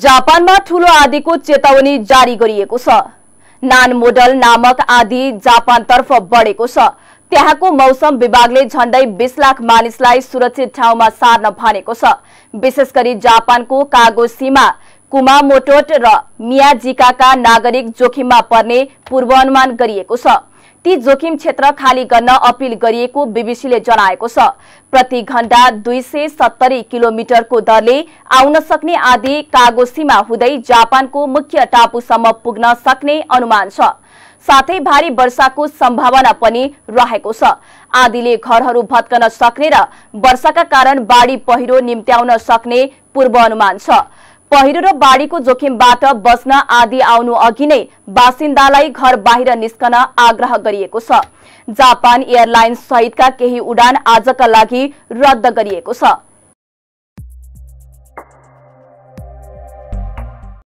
जापानमा ठूलो आदिको चेतावनी जारी गरिएको छ नान मोडल नामक आदि जापानतर्फ बढेको छ त्यहाँको मौसम विभागले झण्डै बीस लाख मानिसलाई सुरक्षित ठाउँमा सार्न भनेको छ विशेष गरी जापानको कागो सीमा कुमामोटोट र मियाजिकाका नागरिक जोखिममा पर्ने पूर्वानुमान गरिएको छ ती जोखिम क्षेत्र खाली गर्न अपिल गरिएको बीबीसीले जनाएको छ प्रति घण्टा दुई सय सत्तरी किलोमिटरको दरले आउन सक्ने आदि कागो सीमा हुँदै जापानको मुख्य टापुसम्म पुग्न सक्ने अनुमान छ साथै भारी वर्षाको सम्भावना पनि रहेको छ आदिले घरहरू भत्कन सक्ने र वर्षाका कारण बाढी पहिरो निम्त्याउन सक्ने पूर्वानुमान छ पहिरो र बाढीको जोखिमबाट बस्ना आदि आउनु अघि नै बासिन्दालाई घर बाहिर निस्कन आग्रह गरिएको छ जापान एयरलाइन्स सहितका केही उडान आजका लागि रद्द गरिएको छ